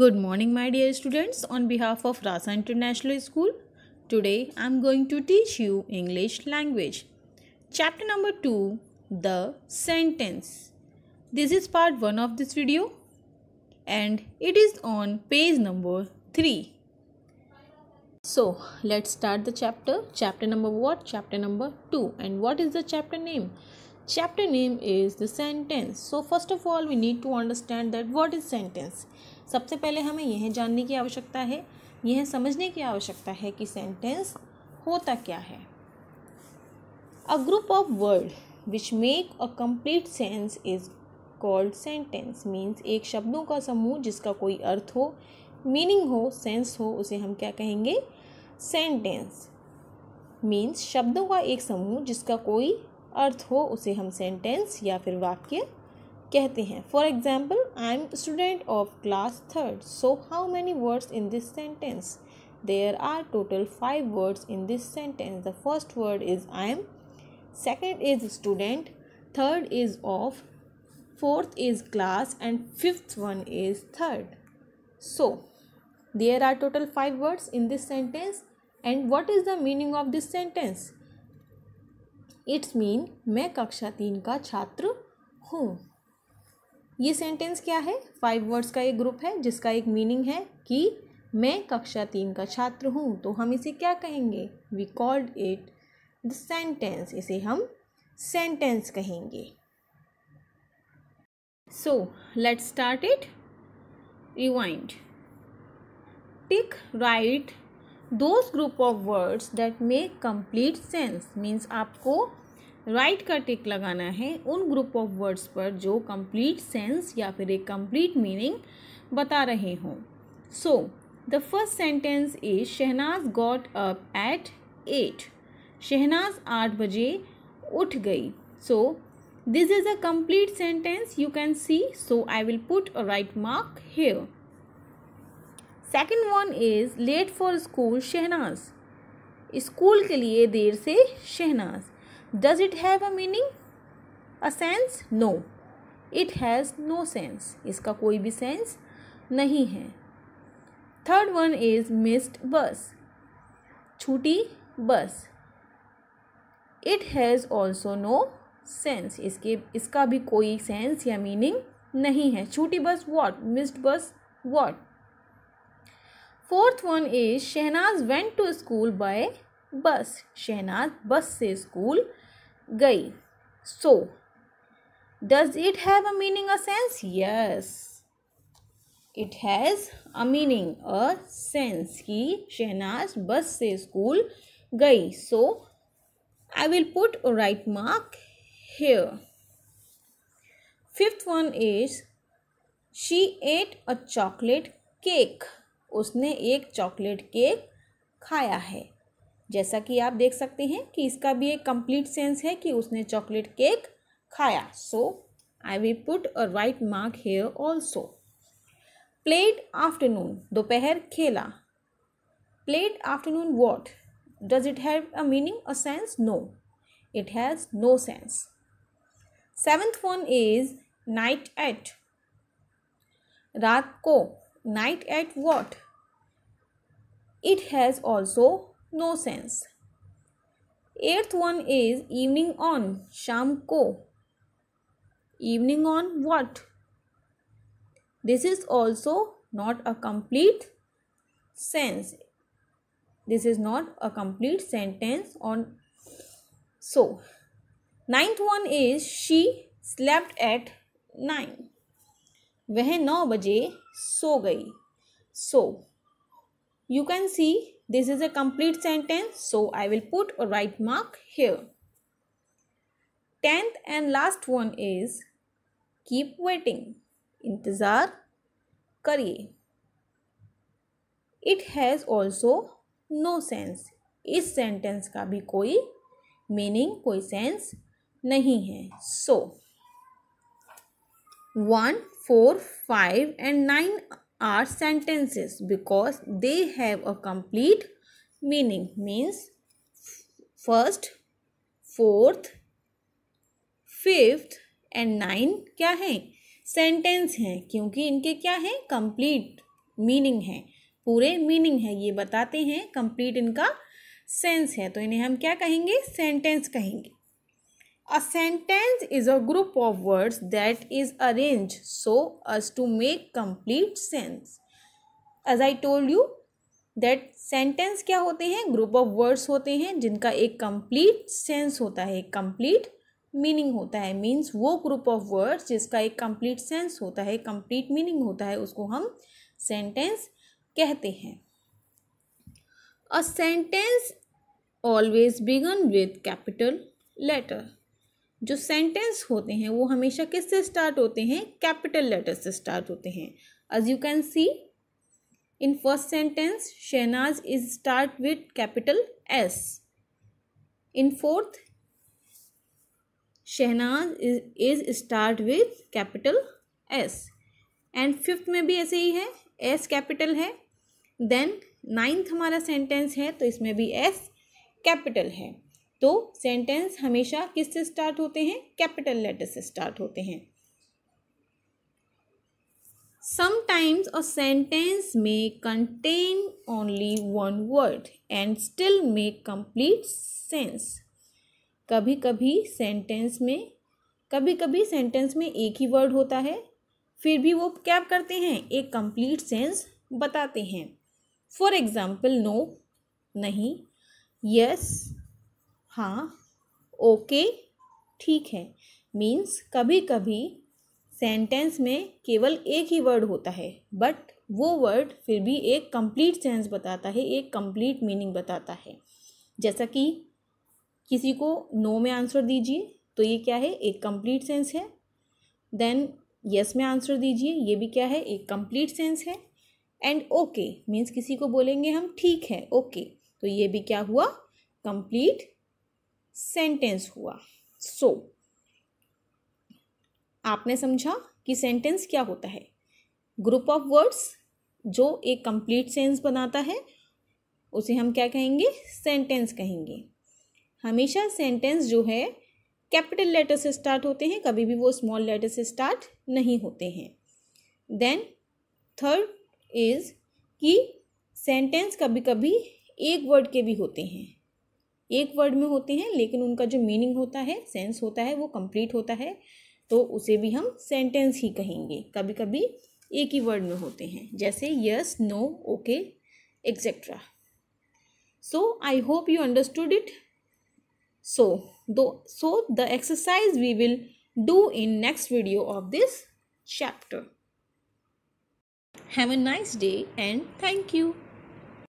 Good morning my dear students on behalf of Rasa International School today I am going to teach you English language chapter number 2 the sentence this is part 1 of this video and it is on page number 3 so let's start the chapter chapter number what chapter number 2 and what is the chapter name chapter name is the sentence so first of all we need to understand that what is sentence सबसे पहले हमें यह जानने की आवश्यकता है यह समझने की आवश्यकता है कि सेंटेंस होता क्या है a group of word which make a complete sense is called sentence means एक शब्दों का समूह जिसका कोई अर्थ हो मीनिंग हो सेंस हो उसे हम क्या कहेंगे सेंटेंस मीन्स शब्दों का एक समूह जिसका कोई अर्थ हो उसे हम सेंटेंस या फिर वाक्य कहते हैं for example I am student of class third so how many words in this sentence there are total five words in this sentence the first word is I am second is student third is of fourth is class and fifth one is third so there are total five words in this sentence and what is the meaning of this sentence it's mean मैं कक्षा तीन का छात्र हूँ ये sentence क्या है five words का एक ग्रुप है जिसका एक मीनिंग है कि मैं कक्षा तीन का छात्र हूँ तो हम इसे क्या कहेंगे we called it the sentence इसे हम सेंटेंस कहेंगे so let start it rewind tick right those group of words that make complete sense means आपको राइट का टिक लगाना है उन ग्रुप ऑफ वर्ड्स पर जो कंप्लीट सेंस या फिर एक कंप्लीट मीनिंग बता रहे हों so the first sentence is Shahnaz got up at at Shahnaz आठ बजे उठ गई so this is a complete sentence you can see so I will put a right mark here second one is late for school Shahnaz school के लिए देर से Shahnaz does it have a meaning a sense no it has no sense इसका कोई भी sense नहीं है third one is missed bus छूटी bus it has also no sense इसके इसका भी कोई सेंस या मीनिंग नहीं है छूटी bus what missed bus what fourth one is Shahnaz went to school by bus Shahnaz bus से स्कूल गई so does it have a meaning a sense yes it has a meaning a sense की Shahnaz bus से school गई so I will put right mark here fifth one is she ate a chocolate cake उसने एक chocolate cake खाया है जैसा कि आप देख सकते हैं कि इसका भी एक कंप्लीट सेंस है कि उसने चॉकलेट केक खाया so I we put a right mark here also played afternoon दोपहर खेला played afternoon what does it have a meaning a sense no it has no sense seventh one is night at रात को night at what it has also no sense. Eighth one is evening on, sham ko. Evening on what? This is also not a complete sense. This is not a complete sentence on so. Ninth one is she slept at nine. वह नौ बजे सो गई so, you can see this is a complete sentence so I will put a right mark here. Tenth and last one is keep waiting. Intizar kariye. It has also no sense. इस sentence का भी कोई meaning कोई sense नहीं है so one four five and nine are sentences because they have a complete meaning means first fourth fifth and nine क्या हैं sentence हैं क्योंकि इनके क्या हैं कंप्लीट मीनिंग है पूरे मीनिंग है ये बताते हैं कंप्लीट इनका सेंस है तो इन्हें हम क्या कहेंगे सेंटेंस कहेंगे A sentence is a group of words that is arranged so as to make complete sense. As I told you that sentence क्या होते हैं group of words होते हैं जिनका एक complete sense होता है एक complete मीनिंग होता है मीन्स वो ग्रुप ऑफ वर्ड्स जिसका एक कंप्लीट सेंस होता है कंप्लीट मीनिंग होता है उसको हम सेंटेंस कहते हैं a sentence always begin with capital letter जो सेंटेंस होते हैं वो हमेशा किससे स्टार्ट होते हैं कैपिटल लेटर से स्टार्ट होते हैं as you can see in first sentence Shahnaz is start with capital S in fourth Shahnaz is start with capital S and fifth में भी ऐसे ही है एस कैपिटल है देन नाइन्थ हमारा सेंटेंस है तो इसमें भी एस कैपिटल है तो सेंटेंस हमेशा किस से स्टार्ट होते हैं कैपिटल लेटर से स्टार्ट होते हैं sometimes a sentence may contain only one word and still make complete sense कभी कभी सेंटेंस में कभी कभी सेंटेंस में एक ही वर्ड होता है फिर भी वो क्या करते हैं एक कंप्लीट सेंस बताते हैं फॉर एग्ज़ाम्पल नो नहीं यस yes, हाँ ओके ठीक है मीन्स कभी कभी सेंटेंस में केवल एक ही वर्ड होता है बट वो वर्ड फिर भी एक कंप्लीट सेंस बताता है एक कंप्लीट मीनिंग बताता है जैसा कि किसी को नो में आंसर दीजिए तो ये क्या है एक कंप्लीट सेंस है देन यस yes में आंसर दीजिए ये भी क्या है एक कंप्लीट सेंस है एंड ओके मीन्स किसी को बोलेंगे हम ठीक है ओके okay, तो ये भी क्या हुआ कंप्लीट सेंटेंस हुआ सो so, आपने समझा कि सेंटेंस क्या होता है ग्रुप ऑफ वर्ड्स जो एक कंप्लीट सेंस बनाता है उसे हम क्या कहेंगे सेंटेंस कहेंगे हमेशा सेंटेंस जो है कैपिटल लेटर से स्टार्ट होते हैं कभी भी वो स्मॉल लेटर से स्टार्ट नहीं होते हैं देन थर्ड इज़ कि सेंटेंस कभी कभी एक वर्ड के भी होते हैं एक वर्ड में होते हैं लेकिन उनका जो मीनिंग होता है सेंस होता है वो कंप्लीट होता है तो उसे भी हम सेंटेंस ही कहेंगे कभी कभी एक ही वर्ड में होते हैं जैसे yes no okay etcetera so I hope you understood it so दो so the exercise we will do in next video of this chapter have a nice day and thank you